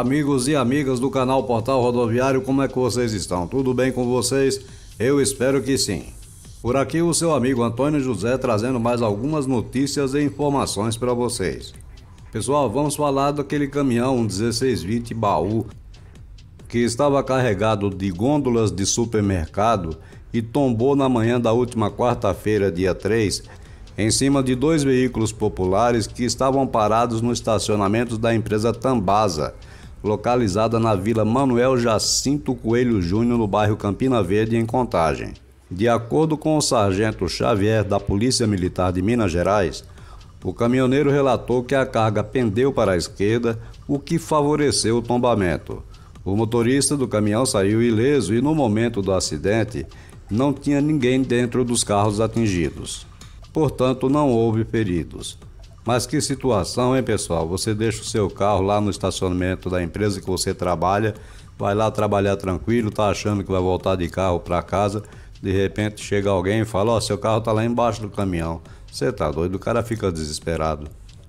amigos e amigas do canal Portal Rodoviário, como é que vocês estão? Tudo bem com vocês? Eu espero que sim. Por aqui o seu amigo Antônio José trazendo mais algumas notícias e informações para vocês. Pessoal, vamos falar daquele caminhão 1620 baú que estava carregado de gôndolas de supermercado e tombou na manhã da última quarta-feira, dia 3, em cima de dois veículos populares que estavam parados no estacionamento da empresa Tambasa, localizada na Vila Manuel Jacinto Coelho Júnior, no bairro Campina Verde, em Contagem. De acordo com o sargento Xavier da Polícia Militar de Minas Gerais, o caminhoneiro relatou que a carga pendeu para a esquerda, o que favoreceu o tombamento. O motorista do caminhão saiu ileso e, no momento do acidente, não tinha ninguém dentro dos carros atingidos. Portanto, não houve feridos. Mas que situação, hein, pessoal? Você deixa o seu carro lá no estacionamento da empresa que você trabalha, vai lá trabalhar tranquilo, tá achando que vai voltar de carro para casa, de repente chega alguém e fala: Ó, oh, seu carro tá lá embaixo do caminhão. Você tá doido, o cara fica desesperado.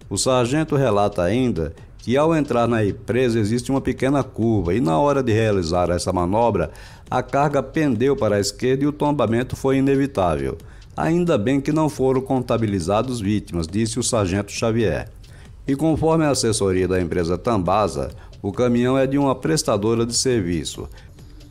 O sargento relata ainda que ao entrar na empresa existe uma pequena curva e na hora de realizar essa manobra, a carga pendeu para a esquerda e o tombamento foi inevitável. Ainda bem que não foram contabilizados vítimas, disse o sargento Xavier. E conforme a assessoria da empresa Tambasa, o caminhão é de uma prestadora de serviço.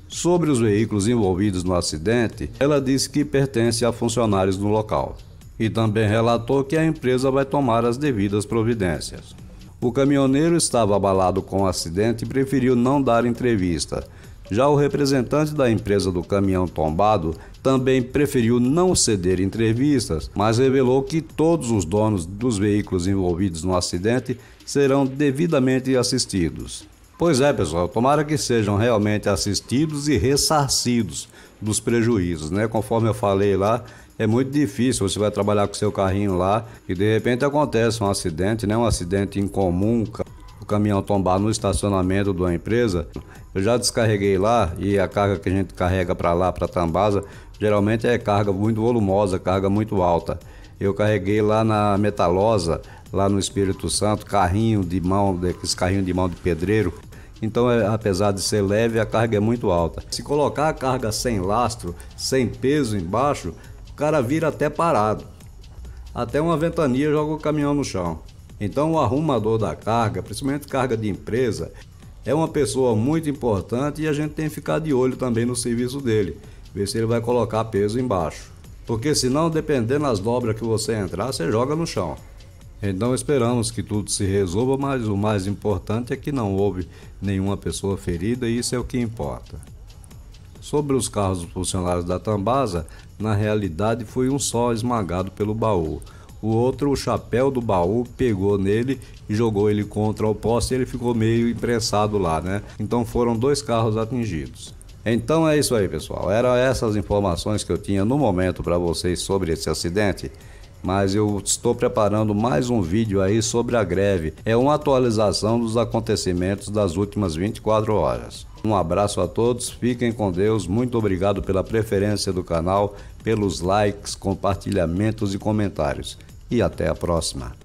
Sobre os veículos envolvidos no acidente, ela disse que pertence a funcionários no local. E também relatou que a empresa vai tomar as devidas providências. O caminhoneiro estava abalado com o acidente e preferiu não dar entrevista, já o representante da empresa do caminhão tombado também preferiu não ceder entrevistas, mas revelou que todos os donos dos veículos envolvidos no acidente serão devidamente assistidos. Pois é, pessoal, tomara que sejam realmente assistidos e ressarcidos dos prejuízos, né? Conforme eu falei lá, é muito difícil. Você vai trabalhar com seu carrinho lá e de repente acontece um acidente, né? Um acidente incomum, o caminhão tombar no estacionamento de uma empresa, eu já descarreguei lá e a carga que a gente carrega para lá, para Tambasa, geralmente é carga muito volumosa, carga muito alta. Eu carreguei lá na Metalosa, lá no Espírito Santo, carrinho de mão, esse carrinho de mão de pedreiro. Então, é, apesar de ser leve, a carga é muito alta. Se colocar a carga sem lastro, sem peso embaixo, o cara vira até parado. Até uma ventania joga o caminhão no chão. Então, o arrumador da carga, principalmente carga de empresa, é uma pessoa muito importante e a gente tem que ficar de olho também no serviço dele, ver se ele vai colocar peso embaixo. Porque senão, dependendo das dobras que você entrar, você joga no chão. Então esperamos que tudo se resolva, mas o mais importante é que não houve nenhuma pessoa ferida e isso é o que importa. Sobre os carros dos funcionários da Tambasa, na realidade foi um só esmagado pelo baú o outro, o chapéu do baú, pegou nele e jogou ele contra o poste e ele ficou meio imprensado lá, né? Então foram dois carros atingidos. Então é isso aí, pessoal. Eram essas informações que eu tinha no momento para vocês sobre esse acidente mas eu estou preparando mais um vídeo aí sobre a greve. É uma atualização dos acontecimentos das últimas 24 horas. Um abraço a todos, fiquem com Deus, muito obrigado pela preferência do canal, pelos likes, compartilhamentos e comentários e até a próxima.